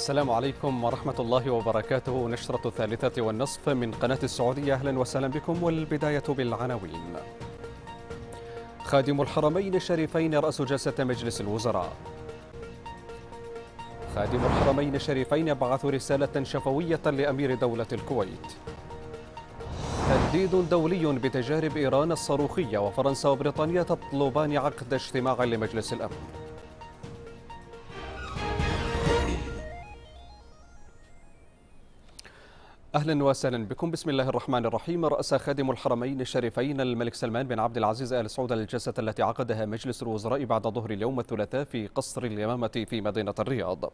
السلام عليكم ورحمة الله وبركاته نشرة الثالثة والنصف من قناة السعودية أهلا وسهلا بكم والبداية بالعناوين خادم الحرمين الشريفين رأس جلسة مجلس الوزراء خادم الحرمين الشريفين بعث رسالة شفوية لأمير دولة الكويت تهديد دولي بتجارب إيران الصاروخية وفرنسا وبريطانيا تطلبان عقد اجتماع لمجلس الأمن اهلا وسهلا بكم بسم الله الرحمن الرحيم راس خادم الحرمين الشريفين الملك سلمان بن عبد العزيز ال سعود الجلسه التي عقدها مجلس الوزراء بعد ظهر اليوم الثلاثاء في قصر اليمامه في مدينه الرياض.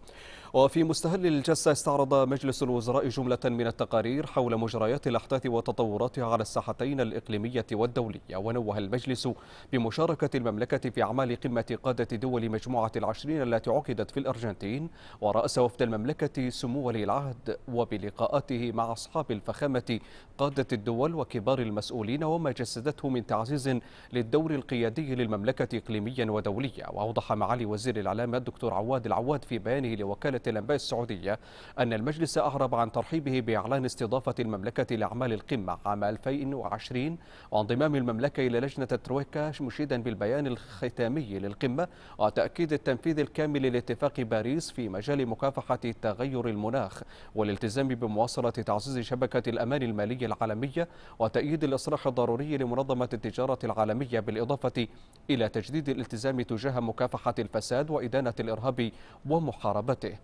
وفي مستهل الجلسه استعرض مجلس الوزراء جمله من التقارير حول مجريات الاحداث وتطوراتها على الساحتين الاقليميه والدوليه ونوه المجلس بمشاركه المملكه في اعمال قمه قاده دول مجموعه العشرين التي عقدت في الارجنتين وراس وفد المملكه سمو ولي العهد وبلقاءاته مع مع أصحاب الفخامة قادة الدول وكبار المسؤولين وما جسدته من تعزيز للدور القيادي للمملكة إقليميا ودوليا وأوضح معالي وزير الإعلام الدكتور عواد العواد في بيانه لوكالة الأنباء السعودية أن المجلس أعرب عن ترحيبه بإعلان استضافة المملكة لأعمال القمة عام 2020 وانضمام المملكة إلى لجنة الترويكا مشيدا بالبيان الختامي للقمة وتأكيد التنفيذ الكامل لاتفاق باريس في مجال مكافحة تغير المناخ والالتزام بمواصلة تعزيز تعزيز شبكة الأمان المالي العالمية وتأييد الإصلاح الضروري لمنظمة التجارة العالمية بالإضافة إلى تجديد الالتزام تجاه مكافحة الفساد وإدانة الإرهاب ومحاربته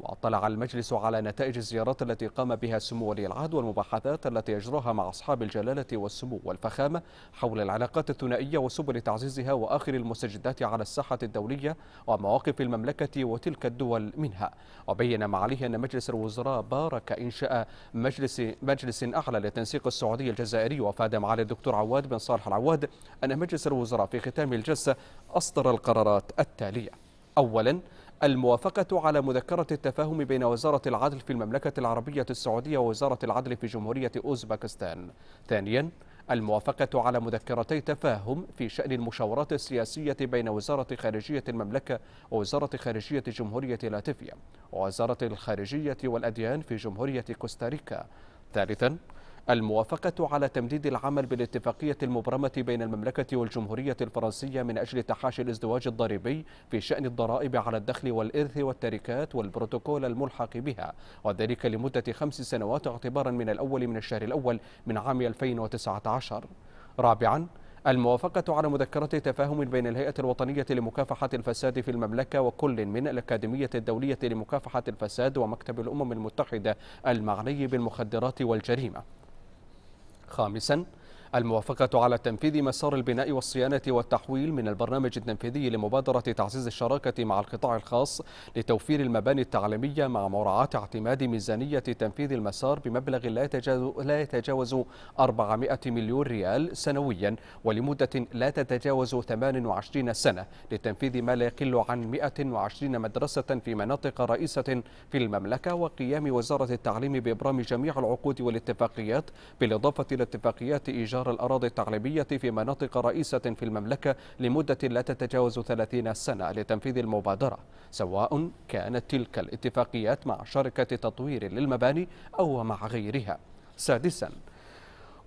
واطلع المجلس على نتائج الزيارات التي قام بها سمو ولي العهد والمباحثات التي يجراها مع اصحاب الجلاله والسمو والفخامه حول العلاقات الثنائيه وسبل تعزيزها واخر المستجدات على الساحه الدوليه ومواقف المملكه وتلك الدول منها وبين معاليه ان مجلس الوزراء بارك انشاء مجلس مجلس اعلى لتنسيق السعودي الجزائري وافاد معالي الدكتور عواد بن صالح العواد ان مجلس الوزراء في ختام الجلسه اصدر القرارات التاليه اولا الموافقة على مذكرة التفاهم بين وزارة العدل في المملكة العربية السعودية ووزارة العدل في جمهورية أوزبكستان ثانيا الموافقة على مذكرتي تفاهم في شأن المشاورات السياسية بين وزارة خارجية المملكة ووزارة خارجية جمهورية لاتفيا ووزارة الخارجية والأديان في جمهورية كوستاريكا ثالثا الموافقة على تمديد العمل بالاتفاقية المبرمة بين المملكة والجمهورية الفرنسية من أجل تحاشي الازدواج الضريبي في شأن الضرائب على الدخل والإرث والتركات والبروتوكول الملحق بها وذلك لمدة خمس سنوات اعتبارا من الأول من الشهر الأول من عام 2019 رابعا الموافقة على مذكرة تفاهم بين الهيئة الوطنية لمكافحة الفساد في المملكة وكل من الأكاديمية الدولية لمكافحة الفساد ومكتب الأمم المتحدة المعني بالمخدرات والجريمة خامسا الموافقة على تنفيذ مسار البناء والصيانة والتحويل من البرنامج التنفيذي لمبادرة تعزيز الشراكة مع القطاع الخاص لتوفير المباني التعليمية مع مراعاة اعتماد ميزانية تنفيذ المسار بمبلغ لا يتجاوز, لا يتجاوز 400 مليون ريال سنويا ولمدة لا تتجاوز 28 سنة لتنفيذ ما لا يقل عن 120 مدرسة في مناطق رئيسة في المملكة وقيام وزارة التعليم بإبرام جميع العقود والاتفاقيات بالإضافة إلى اتفاقيات إيجار إيجار الأراضي التعليمية في مناطق رئيسة في المملكة لمدة لا تتجاوز 30 سنة لتنفيذ المبادرة سواء كانت تلك الاتفاقيات مع شركة تطوير للمباني أو مع غيرها سادساً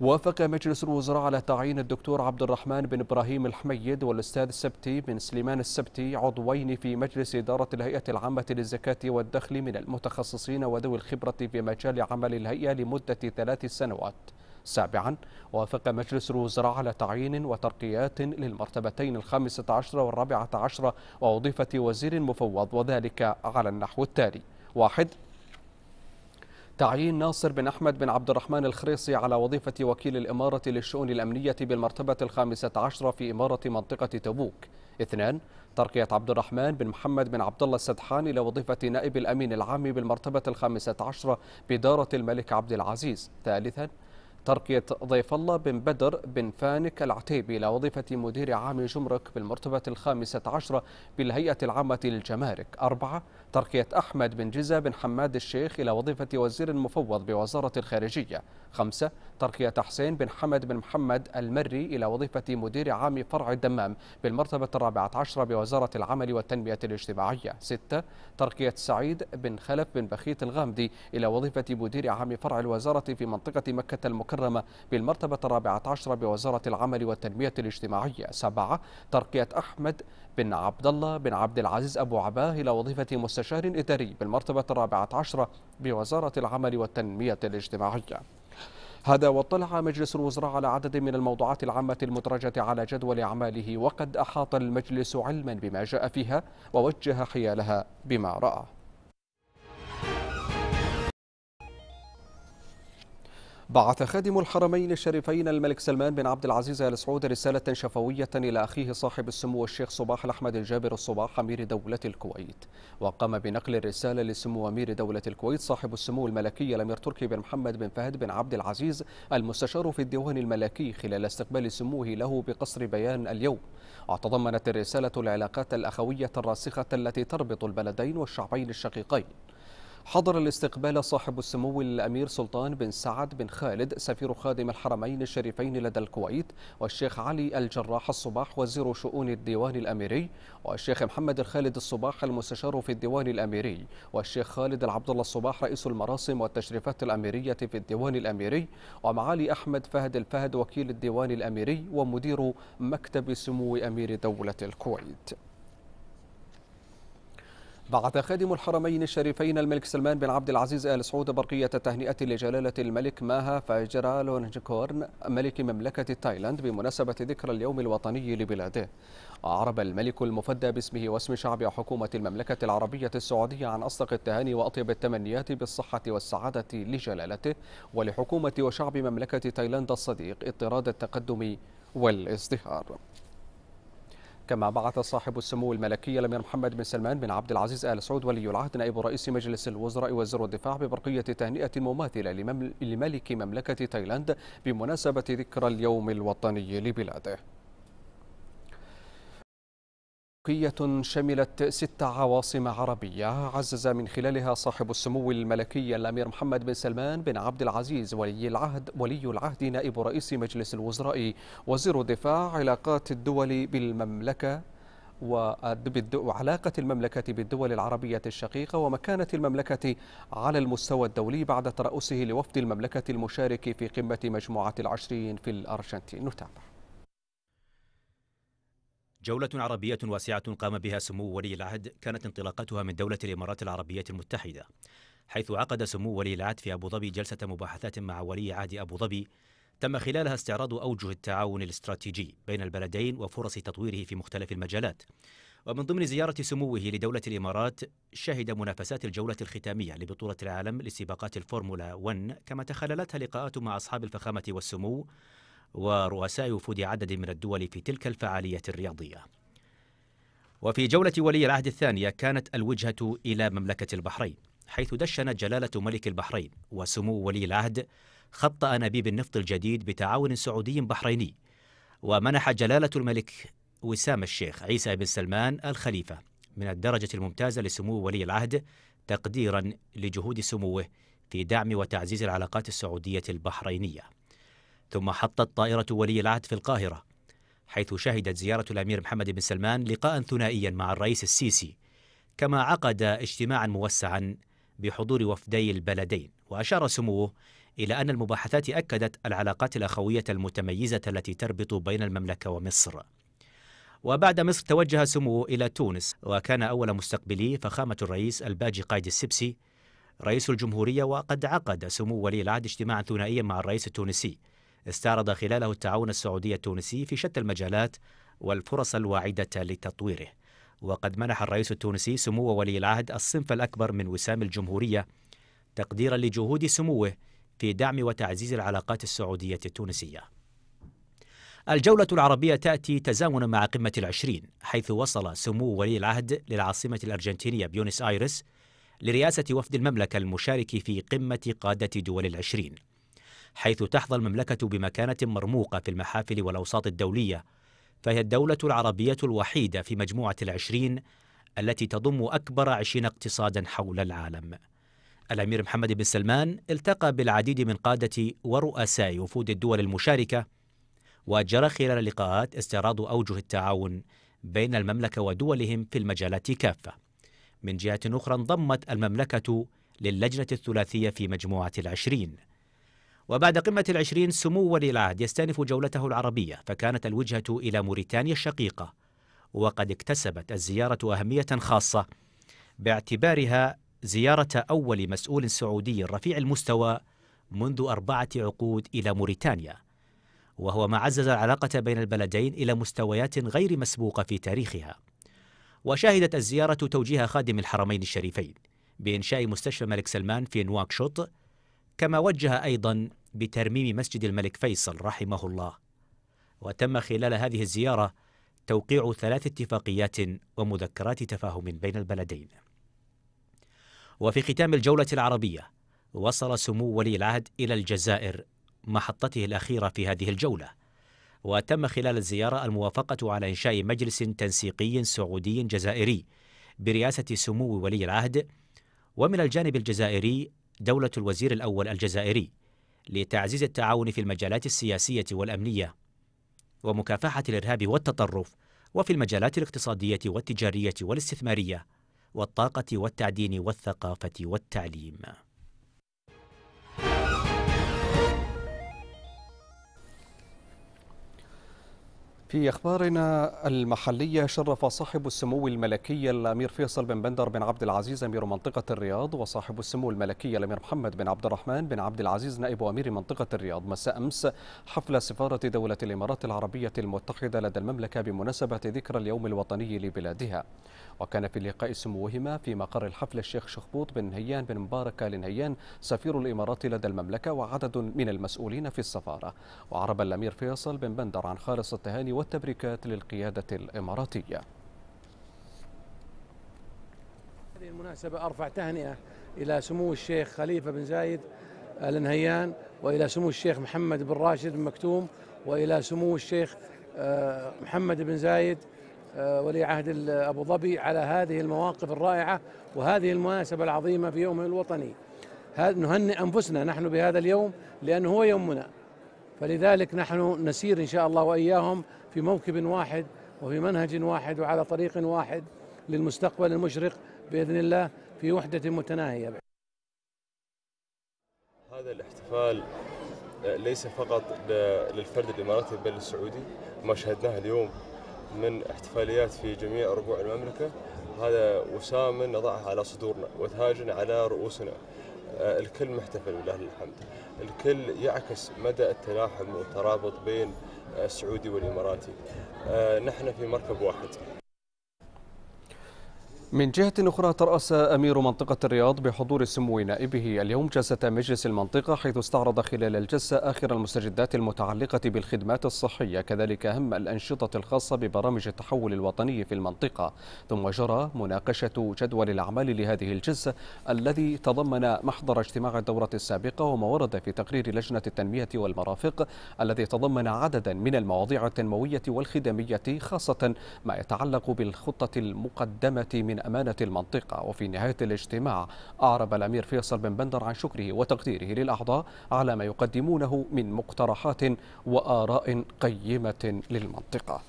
وافق مجلس الوزراء على تعيين الدكتور عبد الرحمن بن ابراهيم الحميد والاستاذ السبتي بن سليمان السبتي عضوين في مجلس اداره الهيئه العامه للزكاه والدخل من المتخصصين وذوي الخبره في مجال عمل الهيئه لمده ثلاث سنوات سابعا وافق مجلس الوزراء على تعيين وترقيات للمرتبتين الخامسة عشرة والرابعة عشرة ووظيفة وزير مفوض وذلك على النحو التالي واحد تعيين ناصر بن أحمد بن عبد الرحمن الخريصي على وظيفة وكيل الإمارة للشؤون الأمنية بالمرتبة الخامسة عشرة في إمارة منطقة تبوك اثنان ترقية عبد الرحمن بن محمد بن عبد الله السدحان إلى وظيفة نائب الأمين العام بالمرتبة الخامسة عشرة بإدارة الملك عبد العزيز ثالثا ترقية ضيف الله بن بدر بن فانك العتيبي إلى وظيفة مدير عام جمرك بالمرتبة الخامسة عشرة بالهيئة العامة للجمارك أربعة ترقية أحمد بن جزا بن حماد الشيخ إلى وظيفة وزير مفوض بوزارة الخارجية خمسة ترقية حسين بن حمد بن محمد المري إلى وظيفة مدير عام فرع الدمام بالمرتبة الرابعة عشرة بوزارة العمل والتنمية الاجتماعية ستة ترقية سعيد بن خلف بن بخيت الغامدي إلى وظيفة مدير عام فرع الوزارة في منطقة مكة المكرمة بالمرتبة الرابعة عشرة بوزارة العمل والتنمية الاجتماعية سبعة ترقية أحمد بن عبد الله بن عبد العزيز أبو عباه إلى وظيفة مساعد مستشار إداري بالمرتبة الرابعة عشرة بوزارة العمل والتنمية الاجتماعية هذا واطلع مجلس الوزراء على عدد من الموضوعات العامة المدرجة على جدول أعماله وقد أحاط المجلس علما بما جاء فيها ووجه حيالها بما رأى بعث خادم الحرمين الشريفين الملك سلمان بن عبد العزيز ال سعود رسالة شفوية إلى أخيه صاحب السمو الشيخ صباح الأحمد الجابر الصباح أمير دولة الكويت، وقام بنقل الرسالة لسمو أمير دولة الكويت صاحب السمو الملكي الأمير تركي بن محمد بن فهد بن عبد العزيز المستشار في الديوان الملكي خلال استقبال سموه له بقصر بيان اليوم، وتضمنت الرسالة العلاقات الأخوية الراسخة التي تربط البلدين والشعبين الشقيقين. حضر الاستقبال صاحب السمو الأمير سلطان بن سعد بن خالد سفير خادم الحرمين الشريفين لدى الكويت والشيخ علي الجراح الصباح وزير شؤون الديوان الأميري والشيخ محمد الخالد الصباح المستشار في الديوان الأميري والشيخ خالد العبدالله الصباح رئيس المراسم والتشريفات الأميرية في الديوان الأميري ومعالي أحمد فهد الفهد وكيل الديوان الأميري ومدير مكتب سمو أمير دولة الكويت بعث خادم الحرمين الشريفين الملك سلمان بن عبد العزيز آل سعود برقية التهنئة لجلالة الملك ماها فاجرالونجكورن ملك مملكة تايلاند بمناسبة ذكرى اليوم الوطني لبلاده أعرب الملك المفدى باسمه واسم شعب وحكومة المملكة العربية السعودية عن أصدق التهاني وأطيب التمنيات بالصحة والسعادة لجلالته ولحكومة وشعب مملكة تايلاند الصديق اضطراد التقدم والازدهار كما بعث صاحب السمو الملكي الامير محمد بن سلمان بن عبد العزيز ال سعود ولي العهد نائب رئيس مجلس الوزراء وزير الدفاع ببرقيه تهنئه مماثله لملك مملكه تايلاند بمناسبه ذكرى اليوم الوطني لبلاده ملكية شملت ست عواصم عربية عزز من خلالها صاحب السمو الملكي الأمير محمد بن سلمان بن عبد العزيز ولي العهد ولي العهد نائب رئيس مجلس الوزراء وزير الدفاع علاقات الدول بالمملكة وعلاقة المملكة بالدول العربية الشقيقة ومكانة المملكة على المستوى الدولي بعد ترأسه لوفد المملكة المشارك في قمة مجموعة العشرين في الأرجنتين نتابع جولة عربية واسعة قام بها سمو ولي العهد كانت انطلاقتها من دولة الإمارات العربية المتحدة حيث عقد سمو ولي العهد في أبو ظبي جلسة مباحثات مع ولي عهد أبو ظبي تم خلالها استعراض أوجه التعاون الاستراتيجي بين البلدين وفرص تطويره في مختلف المجالات ومن ضمن زيارة سموه لدولة الإمارات شهد منافسات الجولة الختامية لبطولة العالم لسباقات الفورمولا 1 كما تخللتها لقاءات مع أصحاب الفخامة والسمو ورؤساء وفود عدد من الدول في تلك الفعالية الرياضية وفي جولة ولي العهد الثانية كانت الوجهة إلى مملكة البحرين حيث دشنت جلالة ملك البحرين وسمو ولي العهد خط أنابيب النفط الجديد بتعاون سعودي بحريني ومنح جلالة الملك وسام الشيخ عيسى بن سلمان الخليفة من الدرجة الممتازة لسمو ولي العهد تقديرا لجهود سموه في دعم وتعزيز العلاقات السعودية البحرينية ثم حطت طائرة ولي العهد في القاهرة حيث شهدت زيارة الأمير محمد بن سلمان لقاء ثنائيا مع الرئيس السيسي كما عقد اجتماعا موسعا بحضور وفدي البلدين وأشار سموه إلى أن المباحثات أكدت العلاقات الأخوية المتميزة التي تربط بين المملكة ومصر وبعد مصر توجه سموه إلى تونس وكان أول مستقبلي فخامة الرئيس الباجي قايد السبسي رئيس الجمهورية وقد عقد سمو ولي العهد اجتماعا ثنائيا مع الرئيس التونسي استعرض خلاله التعاون السعودي التونسي في شتى المجالات والفرص الواعدة لتطويره وقد منح الرئيس التونسي سمو ولي العهد الصنف الأكبر من وسام الجمهورية تقديرا لجهود سموه في دعم وتعزيز العلاقات السعودية التونسية الجولة العربية تأتي تزامنا مع قمة العشرين حيث وصل سمو ولي العهد للعاصمة الأرجنتينية بيونس آيرس لرئاسة وفد المملكة المشارك في قمة قادة دول العشرين حيث تحظى المملكة بمكانة مرموقة في المحافل والأوساط الدولية فهي الدولة العربية الوحيدة في مجموعة العشرين التي تضم أكبر عشرين اقتصادا حول العالم الأمير محمد بن سلمان التقى بالعديد من قادة ورؤساء وفود الدول المشاركة وجرى خلال اللقاءات استعراض أوجه التعاون بين المملكة ودولهم في المجالات كافة من جهة أخرى انضمت المملكة للجنة الثلاثية في مجموعة العشرين وبعد قمة العشرين سمو ولي العهد يستأنف جولته العربية فكانت الوجهة إلى موريتانيا الشقيقة وقد اكتسبت الزيارة أهمية خاصة باعتبارها زيارة أول مسؤول سعودي رفيع المستوى منذ أربعة عقود إلى موريتانيا وهو ما عزز العلاقة بين البلدين إلى مستويات غير مسبوقة في تاريخها وشهدت الزيارة توجيه خادم الحرمين الشريفين بإنشاء مستشفى ملك سلمان في نواكشوط كما وجه أيضا بترميم مسجد الملك فيصل رحمه الله وتم خلال هذه الزيارة توقيع ثلاث اتفاقيات ومذكرات تفاهم بين البلدين وفي ختام الجولة العربية وصل سمو ولي العهد إلى الجزائر محطته الأخيرة في هذه الجولة وتم خلال الزيارة الموافقة على إنشاء مجلس تنسيقي سعودي جزائري برئاسة سمو ولي العهد ومن الجانب الجزائري دولة الوزير الأول الجزائري لتعزيز التعاون في المجالات السياسية والأمنية ومكافحة الإرهاب والتطرف وفي المجالات الاقتصادية والتجارية والاستثمارية والطاقة والتعدين والثقافة والتعليم في أخبارنا المحلية شرف صاحب السمو الملكي الأمير فيصل بن بندر بن عبد العزيز أمير منطقة الرياض وصاحب السمو الملكي الأمير محمد بن عبد الرحمن بن عبد العزيز نائب أمير منطقة الرياض مساء أمس حفل سفارة دولة الإمارات العربية المتحدة لدى المملكة بمناسبة ذكرى اليوم الوطني لبلادها وكان في لقاء سموهما في مقر الحفل الشيخ شخبوط بن نهيان بن مبارك لنهيان سفير الإمارات لدى المملكة وعدد من المسؤولين في السفارة وعرب الأمير فيصل بن بندر عن خالص التهاني والتبريكات للقيادة الإماراتية هذه المناسبة أرفع تهنئة إلى سمو الشيخ خليفة بن زايد آل نهيان وإلى سمو الشيخ محمد بن راشد بن مكتوم وإلى سمو الشيخ آه، محمد بن زايد آه، ولي عهد ابو ظبي على هذه المواقف الرائعه وهذه المناسبه العظيمه في يومه الوطني. نهنئ انفسنا نحن بهذا اليوم لانه هو يومنا. فلذلك نحن نسير ان شاء الله واياهم في موكب واحد وفي منهج واحد وعلى طريق واحد للمستقبل المشرق باذن الله في وحده متناهيه. هذا الاحتفال آه، ليس فقط للفرد الاماراتي بل السعودي ما شاهدناه اليوم من احتفاليات في جميع ربوع المملكة هذا وسام نضعها على صدورنا وتاج على رؤوسنا آه، الكل محتفل ولله الحمد الكل يعكس مدى التلاحم والترابط بين آه، السعودي والإماراتي آه، نحن في مركب واحد من جهة أخرى ترأس أمير منطقة الرياض بحضور سمو نائبه اليوم جلسة مجلس المنطقة حيث استعرض خلال الجلسة آخر المستجدات المتعلقة بالخدمات الصحية كذلك أهم الأنشطة الخاصة ببرامج التحول الوطني في المنطقة ثم جرى مناقشة جدول الأعمال لهذه الجلسة الذي تضمن محضر اجتماع الدورة السابقة وما ورد في تقرير لجنة التنمية والمرافق الذي تضمن عددا من المواضيع التنموية والخدمية خاصة ما يتعلق بالخطة المقدمة من من أمانة المنطقة وفي نهاية الاجتماع أعرب الأمير فيصل بن بندر عن شكره وتقديره للأعضاء على ما يقدمونه من مقترحات وآراء قيمة للمنطقة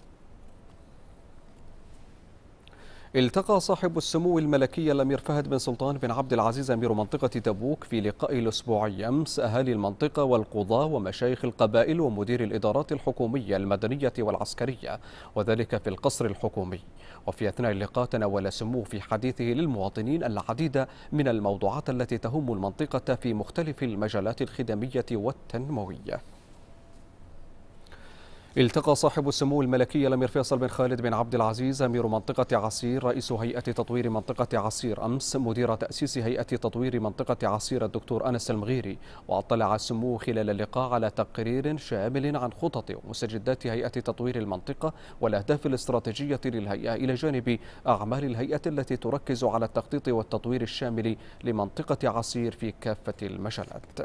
التقى صاحب السمو الملكي الامير فهد بن سلطان بن عبد العزيز امير منطقه تبوك في لقاء الاسبوعي امس اهالي المنطقه والقضاه ومشايخ القبائل ومدير الادارات الحكوميه المدنيه والعسكريه وذلك في القصر الحكومي وفي اثناء اللقاء تناول سموه في حديثه للمواطنين العديد من الموضوعات التي تهم المنطقه في مختلف المجالات الخدميه والتنمويه التقى صاحب السمو الملكي الامير فيصل بن خالد بن عبد العزيز امير منطقه عسير رئيس هيئه تطوير منطقه عسير امس مدير تاسيس هيئه تطوير منطقه عسير الدكتور انس المغيري واطلع السمو خلال اللقاء على تقرير شامل عن خطط ومستجدات هيئه تطوير المنطقه والاهداف الاستراتيجيه للهيئه الى جانب اعمال الهيئه التي تركز على التخطيط والتطوير الشامل لمنطقه عسير في كافه المجالات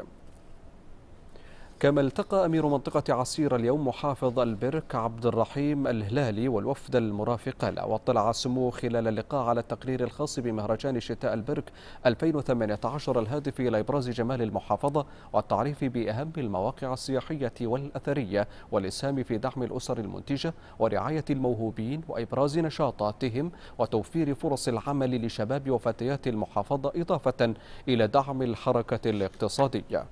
كما التقى أمير منطقة عسير اليوم محافظ البرك عبد الرحيم الهلالي والوفد المرافق له واطلع سموه خلال اللقاء على التقرير الخاص بمهرجان شتاء البرك 2018 الهادف إلى إبراز جمال المحافظة والتعريف بأهم المواقع السياحية والأثرية والإسهام في دعم الأسر المنتجة ورعاية الموهوبين وإبراز نشاطاتهم وتوفير فرص العمل لشباب وفتيات المحافظة إضافة إلى دعم الحركة الاقتصادية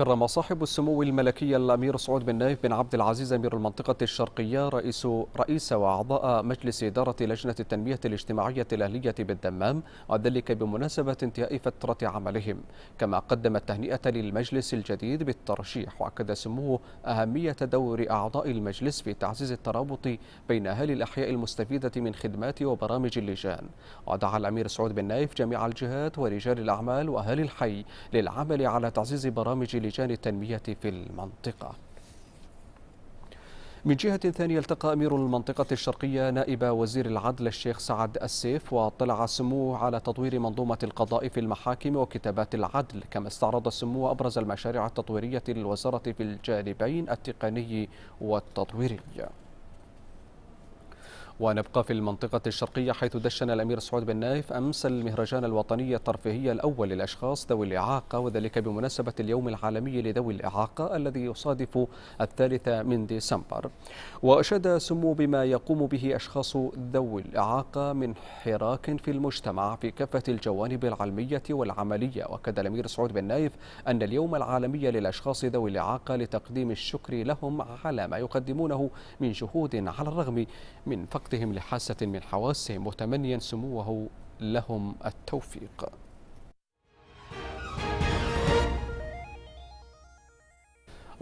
كرم صاحب السمو الملكي الامير سعود بن نايف بن عبد العزيز امير المنطقه الشرقيه رئيس رئيس واعضاء مجلس اداره لجنه التنميه الاجتماعيه الاهليه بالدمام وذلك بمناسبه انتهاء فتره عملهم كما قدم التهنئه للمجلس الجديد بالترشيح واكد سموه اهميه دور اعضاء المجلس في تعزيز الترابط بين اهالي الاحياء المستفيده من خدمات وبرامج اللجان ودعا الامير سعود بن نايف جميع الجهات ورجال الاعمال واهالي الحي للعمل على تعزيز برامج لجان التنمية في المنطقة من جهة ثانية التقى أمير المنطقة الشرقية نائب وزير العدل الشيخ سعد السيف واطلع سموه على تطوير منظومة القضاء في المحاكم وكتابات العدل كما استعرض سموه أبرز المشاريع التطويرية للوزارة في الجانبين التقني والتطويري ونبقى في المنطقة الشرقية حيث دشن الأمير سعود بن نايف أمس المهرجان الوطني الترفيهي الأول للأشخاص ذوي الإعاقة وذلك بمناسبة اليوم العالمي لذوي الإعاقة الذي يصادف الثالث من ديسمبر وأشاد سمو بما يقوم به أشخاص ذوي الإعاقة من حراك في المجتمع في كافة الجوانب العلمية والعملية وأكد الأمير سعود بن نايف أن اليوم العالمي للأشخاص ذوي الإعاقة لتقديم الشكر لهم على ما يقدمونه من جهود على الرغم من فقد وقتهم لحاسة من حواسهم متمنيا سموه لهم التوفيق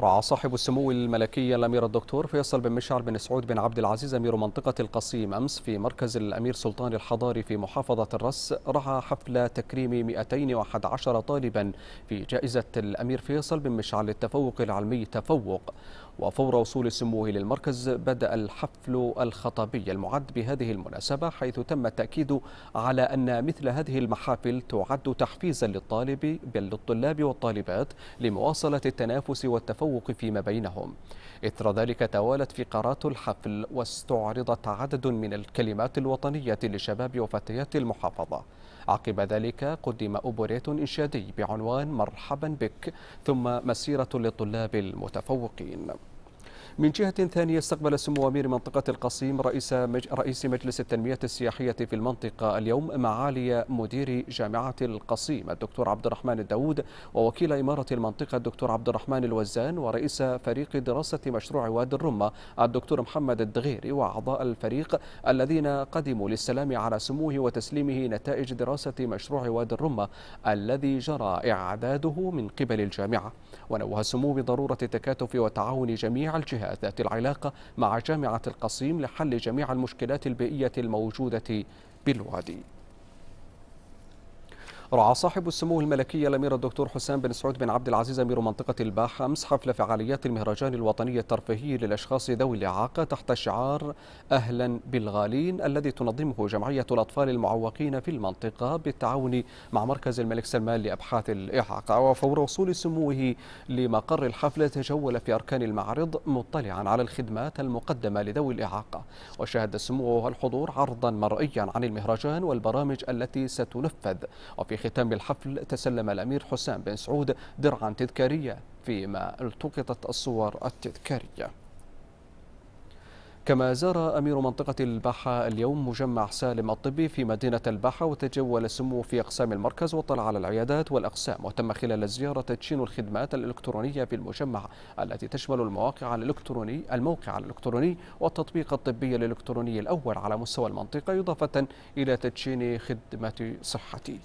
رعى صاحب السمو الملكي الامير الدكتور فيصل بن مشعل بن سعود بن عبد العزيز امير منطقه القصيم امس في مركز الامير سلطان الحضاري في محافظه الرس رعى حفل تكريم 211 طالبا في جائزه الامير فيصل بن مشعل للتفوق العلمي تفوق وفور وصول سموه للمركز بدأ الحفل الخطابي المعد بهذه المناسبة حيث تم التأكيد على أن مثل هذه المحافل تعد تحفيزا للطالب بل للطلاب والطالبات لمواصلة التنافس والتفوق فيما بينهم إثر ذلك توالت فقرات الحفل واستعرضت عدد من الكلمات الوطنية لشباب وفتيات المحافظة عقب ذلك قدم أوبريت إنشادي بعنوان مرحبا بك ثم مسيرة للطلاب المتفوقين من جهة ثانية استقبل سمو أمير منطقة القصيم رئيس مج... رئيس مجلس التنمية السياحية في المنطقة اليوم معالي مدير جامعة القصيم الدكتور عبد الرحمن الداود ووكيل إمارة المنطقة الدكتور عبد الرحمن الوزان ورئيس فريق دراسة مشروع وادي الرمة الدكتور محمد الدغيري وأعضاء الفريق الذين قدموا للسلام على سموه وتسليمه نتائج دراسة مشروع وادي الرمة الذي جرى إعداده من قبل الجامعة ونوه سموه بضرورة التكاتف وتعاون جميع الجهات ذات العلاقة مع جامعة القصيم لحل جميع المشكلات البيئية الموجودة بالوادي رعى صاحب السمو الملكي الامير الدكتور حسام بن سعود بن عبد العزيز امير منطقه الباحه امس حفل فعاليات المهرجان الوطني الترفيهي للاشخاص ذوي الاعاقه تحت شعار اهلا بالغالين الذي تنظمه جمعيه الاطفال المعوقين في المنطقه بالتعاون مع مركز الملك سلمان لابحاث الاعاقه وفور وصول سموه لمقر الحفله تجول في اركان المعرض مطلعا على الخدمات المقدمه لذوي الاعاقه وشهد سموه الحضور عرضا مرئيا عن المهرجان والبرامج التي ستنفذ وفي ختام الحفل تسلم الأمير حسام بن سعود درعا تذكارية فيما التقطت الصور التذكارية كما زار أمير منطقة الباحة اليوم مجمع سالم الطبي في مدينة الباحة وتجول سمو في أقسام المركز واطلع على العيادات والأقسام وتم خلال الزيارة تدشين الخدمات الإلكترونية في المجمع التي تشمل المواقع الإلكتروني الموقع الإلكتروني والتطبيق الطبي الإلكتروني الأول على مستوى المنطقة إضافة إلى تدشين خدمة صحتي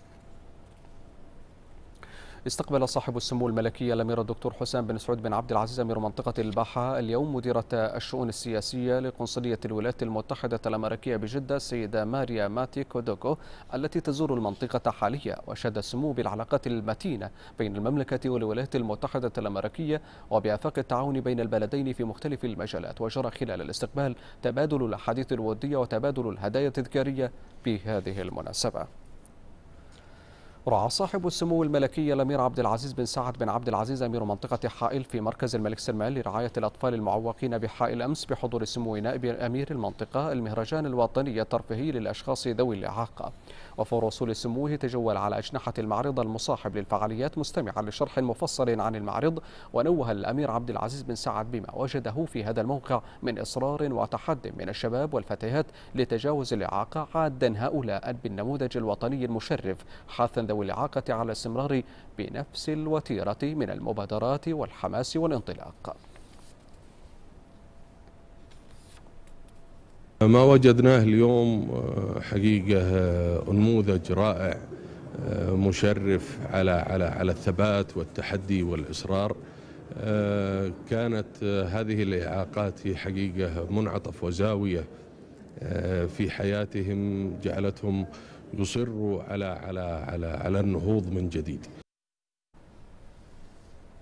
استقبل صاحب السمو الملكي الأمير الدكتور حسام بن سعود بن عبد العزيز أمير منطقة الباحة اليوم مديرة الشؤون السياسية لقنصلية الولايات المتحدة الأمريكية بجدة السيدة ماريا ماتي كودوكو التي تزور المنطقة حاليا وأشاد السمو بالعلاقات المتينة بين المملكة والولايات المتحدة الأمريكية وبآفاق التعاون بين البلدين في مختلف المجالات وجرى خلال الاستقبال تبادل الأحاديث الودية وتبادل الهدايا التذكارية بهذه المناسبة رعى صاحب السمو الملكي الامير عبد العزيز بن سعد بن عبد العزيز امير منطقه حائل في مركز الملك سلمان لرعايه الاطفال المعوقين بحائل امس بحضور سمو نائب امير المنطقه المهرجان الوطني الترفيهي للاشخاص ذوي الاعاقه وفور وصول سموه تجول على أجنحة المعرض المصاحب للفعاليات مستمعا لشرح مفصل عن المعرض ونوه الأمير عبد العزيز بن سعد بما وجده في هذا الموقع من إصرار وتحد من الشباب والفتيات لتجاوز الإعاقة عادا هؤلاء بالنموذج الوطني المشرف حثا ذوي الإعاقة على استمرار بنفس الوتيرة من المبادرات والحماس والانطلاق ما وجدناه اليوم آه، حقيقة آه، نموذج رائع آه، مشرف على على على الثبات والتحدي والإصرار كانت هذه الإعاقات هي حقيقة منعطف وزاوية في حياتهم جعلتهم يصروا على على على على النهوض من جديد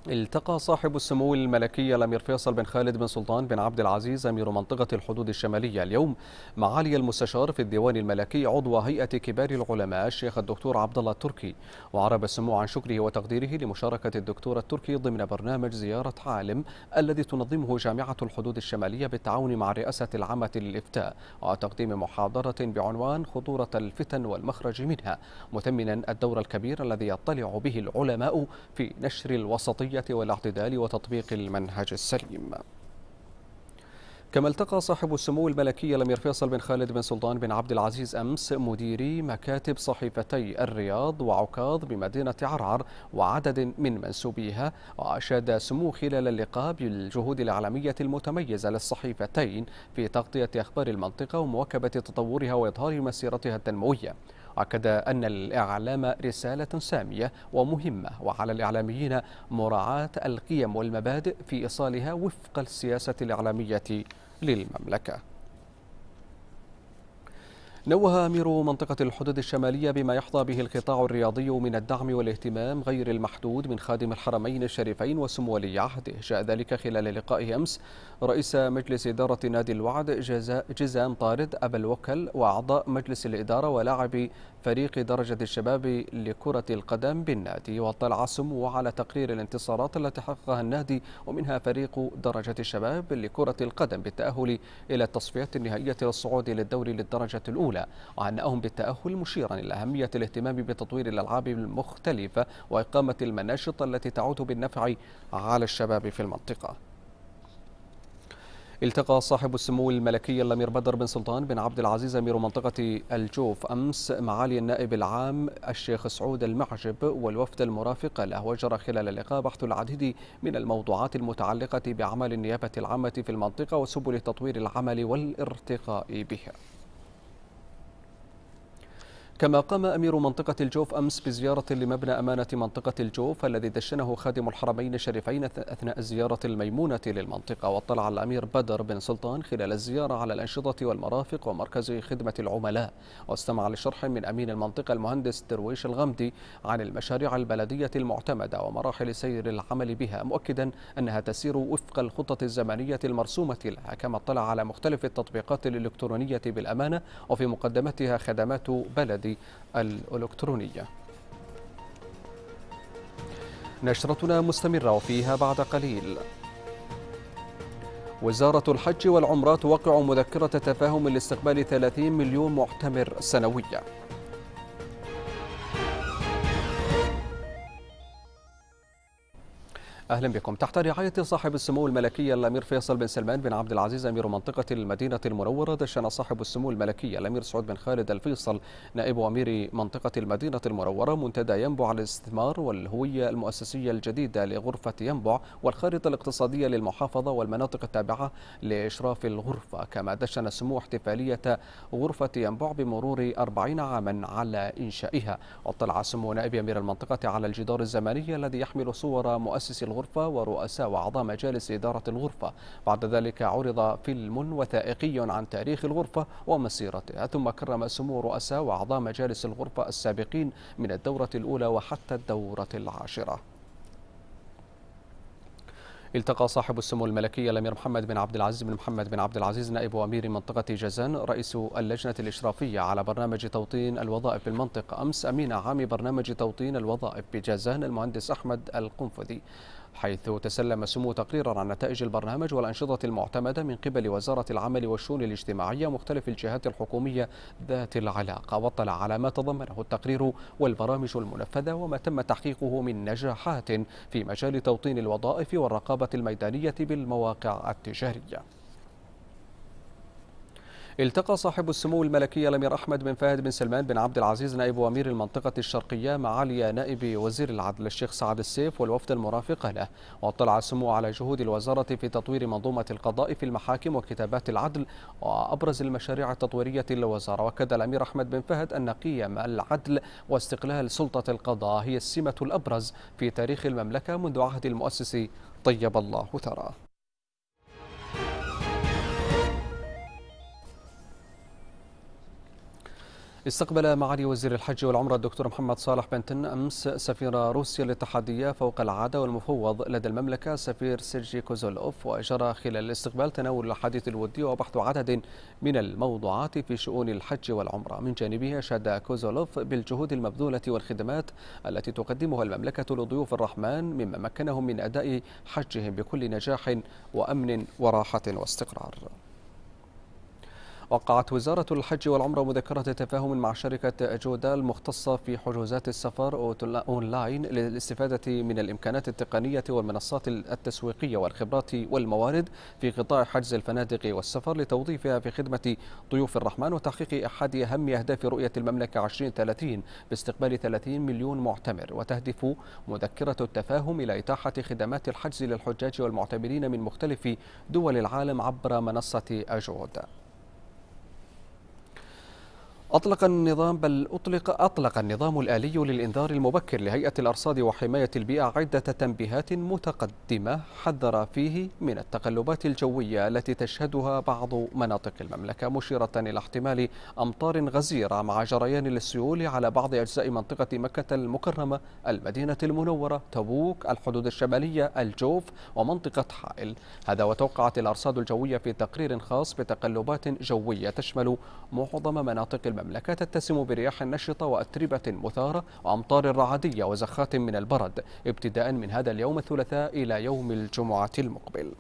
التقى صاحب السمو الملكي الامير فيصل بن خالد بن سلطان بن عبد العزيز امير منطقه الحدود الشماليه اليوم معالي المستشار في الديوان الملكي عضو هيئه كبار العلماء الشيخ الدكتور عبد الله التركي وعرب السمو عن شكره وتقديره لمشاركه الدكتور التركي ضمن برنامج زياره عالم الذي تنظمه جامعه الحدود الشماليه بالتعاون مع الرئاسه العامه للافتاء وتقديم محاضره بعنوان خطوره الفتن والمخرج منها مثمنا الدور الكبير الذي يطلع به العلماء في نشر الوسطيه الحرية والاعتدال وتطبيق المنهج السليم كما التقى صاحب السمو الملكي الامير فيصل بن خالد بن سلطان بن عبد العزيز امس مديري مكاتب صحيفتي الرياض وعكاظ بمدينه عرعر وعدد من منسوبيها واشاد سمو خلال اللقاء بالجهود الاعلاميه المتميزه للصحيفتين في تغطيه اخبار المنطقه ومواكبه تطورها واظهار مسيرتها التنمويه أكد أن الإعلام رسالة سامية ومهمة وعلى الإعلاميين مراعاة القيم والمبادئ في إيصالها وفق السياسة الإعلامية للمملكة نوه أمير منطقة الحدود الشمالية بما يحظى به القطاع الرياضي من الدعم والاهتمام غير المحدود من خادم الحرمين الشريفين وسمو ولي عهده جاء ذلك خلال لقاء أمس رئيس مجلس إدارة نادي الوعد جزام طارد أبا الوكل وأعضاء مجلس الإدارة ولاعبي فريق درجة الشباب لكرة القدم بالنادي واطلع سمو على تقرير الانتصارات التي حققها النادي ومنها فريق درجة الشباب لكرة القدم بالتأهل إلى التصفيات النهائية للصعود للدوري للدرجة الأولى وعنأهم بالتأهل مشيرا إلى أهمية الاهتمام بتطوير الألعاب المختلفة وإقامة المناشط التي تعود بالنفع على الشباب في المنطقة التقى صاحب السمو الملكي الامير بدر بن سلطان بن عبد العزيز امير منطقه الجوف امس معالي النائب العام الشيخ سعود المعجب والوفد المرافق له وجرى خلال اللقاء بحث العديد من الموضوعات المتعلقه باعمال النيابه العامه في المنطقه وسبل تطوير العمل والارتقاء بها كما قام أمير منطقة الجوف أمس بزيارة لمبنى أمانة منطقة الجوف الذي دشنه خادم الحرمين الشريفين أثناء الزيارة الميمونة للمنطقة واطلع الأمير بدر بن سلطان خلال الزيارة على الأنشطة والمرافق ومركز خدمة العملاء واستمع لشرح من أمين المنطقة المهندس درويش الغمدي عن المشاريع البلدية المعتمدة ومراحل سير العمل بها مؤكدا أنها تسير وفق الخطة الزمنية المرسومة لها كما اطلع على مختلف التطبيقات الإلكترونية بالأمانة وفي مقدمتها خدمات بلدي الإلكترونية نشرتنا مستمرة وفيها بعد قليل وزارة الحج والعمرة توقع مذكرة تفاهم لاستقبال 30 مليون معتمر سنويا أهلا بكم تحت رعاية صاحب السمو الملكي الأمير فيصل بن سلمان بن عبد العزيز أمير منطقة المدينة المنورة دشن صاحب السمو الملكي الأمير سعود بن خالد الفيصل نائب أمير منطقة المدينة المنورة منتدى ينبع للاستثمار الاستثمار والهوية المؤسسية الجديدة لغرفة ينبع والخارطة الاقتصادية للمحافظة والمناطق التابعة لإشراف الغرفة كما دشن السمو احتفالية غرفة ينبع بمرور 40 عاما على إنشائها اطلع سمو نائب أمير المنطقة على الجدار الزمني الذي يحمل صور مؤسس الغرفة الغرفة ورؤساء وأعضاء مجالس إدارة الغرفة بعد ذلك عرض فيلم وثائقي عن تاريخ الغرفة ومسيرتها ثم كرم سمو رؤساء وأعضاء مجالس الغرفة السابقين من الدورة الأولى وحتى الدورة العاشرة التقى صاحب السمو الملكي الامير محمد بن عبد العزيز بن محمد بن عبد العزيز نائب امير منطقه جازان رئيس اللجنه الاشرافيه على برنامج توطين الوظائف بالمنطقه امس امين عام برنامج توطين الوظائف بجازان المهندس احمد القنفذي حيث تسلم سمو تقريرا عن نتائج البرنامج والأنشطة المعتمدة من قبل وزارة العمل والشؤون الاجتماعية مختلف الجهات الحكومية ذات العلاقة واطلع على ما تضمنه التقرير والبرامج المنفذة وما تم تحقيقه من نجاحات في مجال توطين الوظائف والرقابة الميدانية بالمواقع التجارية التقى صاحب السمو الملكي الامير احمد بن فهد بن سلمان بن عبد العزيز نائب امير المنطقه الشرقيه معالي نائب وزير العدل الشيخ سعد السيف والوفد المرافق له واطلع السمو على جهود الوزاره في تطوير منظومه القضاء في المحاكم وكتابات العدل وابرز المشاريع التطويريه للوزاره واكد الامير احمد بن فهد ان قيم العدل واستقلال سلطه القضاء هي السمه الابرز في تاريخ المملكه منذ عهد المؤسس طيب الله ثراه استقبل معالي وزير الحج والعمرة الدكتور محمد صالح بن تن أمس سفير روسيا الاتحادية فوق العادة والمفوض لدى المملكة سفير سيرجي كوزولوف واجرى خلال الاستقبال تناول الحديث الودي وبحث عدد من الموضوعات في شؤون الحج والعمرة من جانبه أشاد كوزولوف بالجهود المبذولة والخدمات التي تقدمها المملكة لضيوف الرحمن مما مكنهم من أداء حجهم بكل نجاح وأمن وراحة واستقرار وقعت وزارة الحج والعمرة مذكرة تفاهم مع شركة جودا المختصة في حجوزات السفر أونلاين للاستفادة من الإمكانات التقنية والمنصات التسويقية والخبرات والموارد في قطاع حجز الفنادق والسفر لتوظيفها في خدمة ضيوف الرحمن وتحقيق أحد أهم أهداف رؤية المملكة 2030 باستقبال 30 مليون معتمر وتهدف مذكرة التفاهم إلى إتاحة خدمات الحجز للحجاج والمعتمرين من مختلف دول العالم عبر منصة أجود أطلق النظام بل أطلق أطلق النظام الآلي للإنذار المبكر لهيئة الأرصاد وحماية البيئة عدة تنبيهات متقدمة حذر فيه من التقلبات الجوية التي تشهدها بعض مناطق المملكة مشيرة إلى احتمال أمطار غزيرة مع جريان للسيول على بعض أجزاء منطقة مكة المكرمة المدينة المنورة تبوك الحدود الشمالية الجوف ومنطقة حائل هذا وتوقعت الأرصاد الجوية في تقرير خاص بتقلبات جوية تشمل معظم مناطق المملكة المملكة تتسم برياح نشطة وأتربة مثارة وأمطار رعدية وزخات من البرد ابتداء من هذا اليوم الثلاثاء إلى يوم الجمعة المقبل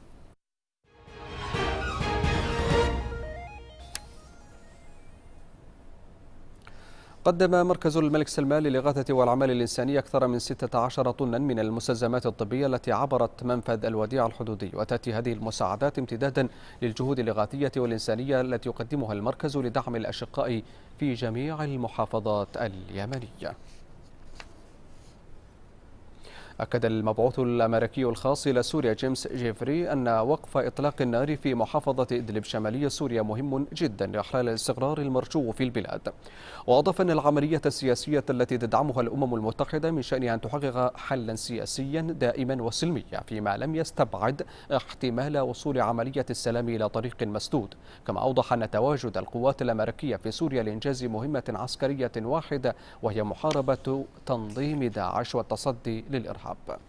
قدم مركز الملك سلمان للإغاثة والأعمال الإنسانية أكثر من 16 طنا من المستلزمات الطبية التي عبرت منفذ الوديع الحدودي وتأتي هذه المساعدات امتدادا للجهود الإغاثية والإنسانية التي يقدمها المركز لدعم الأشقاء في جميع المحافظات اليمنيه أكد المبعوث الأمريكي الخاص إلى سوريا جيمس جيفري أن وقف إطلاق النار في محافظة إدلب شمالية سوريا مهم جدا لإحلال الاستقرار المرجو في البلاد وأضاف أن العملية السياسية التي تدعمها الأمم المتحدة من شأنها أن تحقق حلا سياسيا دائما وسلميا فيما لم يستبعد احتمال وصول عملية السلام إلى طريق مسدود كما أوضح أن تواجد القوات الأمريكية في سوريا لإنجاز مهمة عسكرية واحدة وهي محاربة تنظيم داعش والتصدي للإرهاب यहाँ पर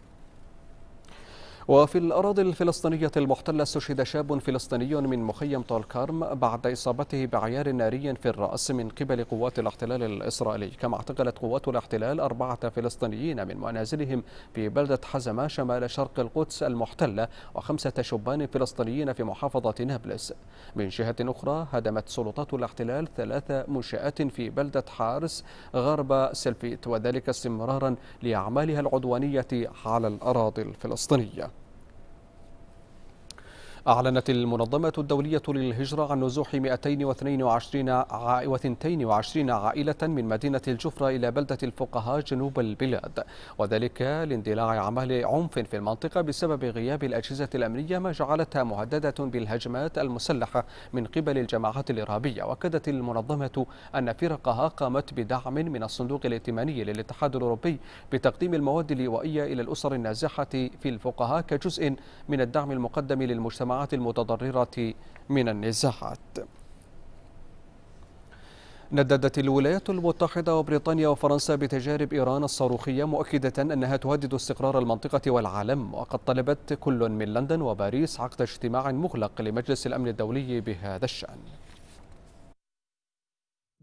وفي الأراضي الفلسطينية المحتلة استشهد شاب فلسطيني من مخيم طال كارم بعد إصابته بعيار ناري في الرأس من قبل قوات الاحتلال الإسرائيلي كما اعتقلت قوات الاحتلال أربعة فلسطينيين من منازلهم في بلدة حزمة شمال شرق القدس المحتلة وخمسة شبان فلسطينيين في محافظة نابلس من جهة أخرى هدمت سلطات الاحتلال ثلاث منشآت في بلدة حارس غرب سلفيت وذلك استمرارا لأعمالها العدوانية على الأراضي الفلسطينية أعلنت المنظمة الدولية للهجرة عن نزوح 222 عائلة من مدينة الجفرة إلى بلدة الفقهاء جنوب البلاد وذلك لاندلاع عمل عنف في المنطقة بسبب غياب الأجهزة الأمنية ما جعلتها مهددة بالهجمات المسلحة من قبل الجماعات الإرهابية وكدت المنظمة أن فرقها قامت بدعم من الصندوق الائتماني للاتحاد الأوروبي بتقديم المواد اللوائية إلى الأسر النازحة في الفقهاء كجزء من الدعم المقدم للمجتمع المجتمعات المتضررة من النزاعات نددت الولايات المتحدة وبريطانيا وفرنسا بتجارب إيران الصاروخية مؤكدة أنها تهدد استقرار المنطقة والعالم وقد طلبت كل من لندن وباريس عقد اجتماع مغلق لمجلس الأمن الدولي بهذا الشأن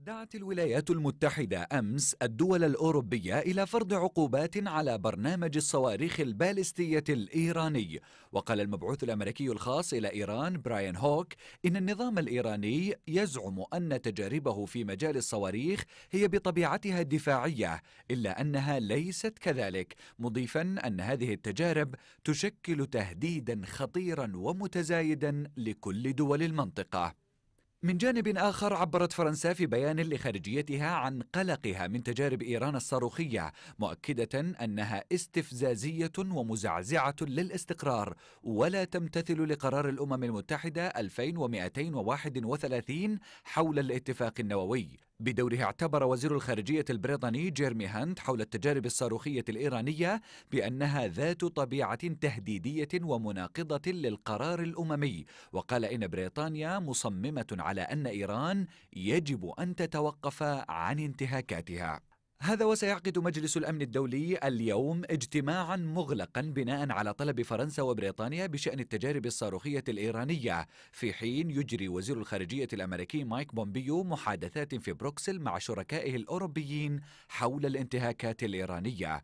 دعت الولايات المتحدة أمس الدول الأوروبية إلى فرض عقوبات على برنامج الصواريخ البالستية الإيراني وقال المبعوث الأمريكي الخاص إلى إيران براين هوك إن النظام الإيراني يزعم أن تجاربه في مجال الصواريخ هي بطبيعتها دفاعية إلا أنها ليست كذلك مضيفا أن هذه التجارب تشكل تهديدا خطيرا ومتزايدا لكل دول المنطقة من جانب آخر عبرت فرنسا في بيان لخارجيتها عن قلقها من تجارب إيران الصاروخية مؤكدة أنها استفزازية ومزعزعة للاستقرار ولا تمتثل لقرار الأمم المتحدة 2231 حول الاتفاق النووي بدوره اعتبر وزير الخارجية البريطاني جيرمي هانت حول التجارب الصاروخية الإيرانية بأنها ذات طبيعة تهديدية ومناقضة للقرار الأممي وقال إن بريطانيا مصممة على أن إيران يجب أن تتوقف عن انتهاكاتها هذا وسيعقد مجلس الأمن الدولي اليوم اجتماعا مغلقا بناء على طلب فرنسا وبريطانيا بشأن التجارب الصاروخية الإيرانية في حين يجري وزير الخارجية الأمريكي مايك بومبيو محادثات في بروكسل مع شركائه الأوروبيين حول الانتهاكات الإيرانية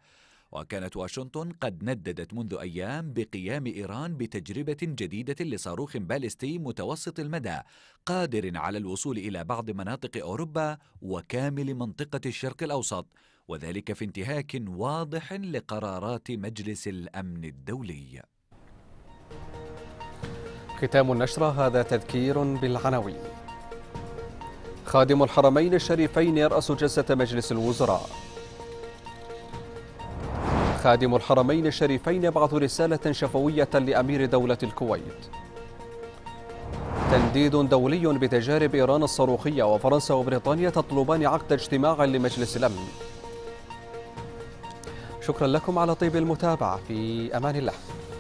وكانت واشنطن قد نددت منذ أيام بقيام إيران بتجربة جديدة لصاروخ باليستي متوسط المدى قادر على الوصول إلى بعض مناطق أوروبا وكامل منطقة الشرق الأوسط وذلك في انتهاك واضح لقرارات مجلس الأمن الدولي ختام النشرة هذا تذكير بالعناوين خادم الحرمين الشريفين يرأس جلسة مجلس الوزراء خادم الحرمين الشريفين يبعث رسالة شفوية لأمير دولة الكويت تنديد دولي بتجارب إيران الصاروخية وفرنسا وبريطانيا تطلبان عقد اجتماع لمجلس الأمن شكرا لكم على طيب المتابعة في أمان الله